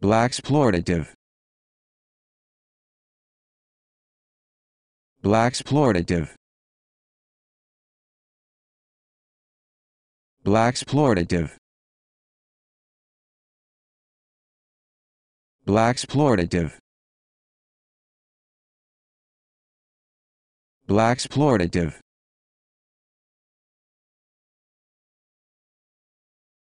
Black's exploitative. Black's exploitative. Black's exploitative. Black's exploitative. Black exploitative.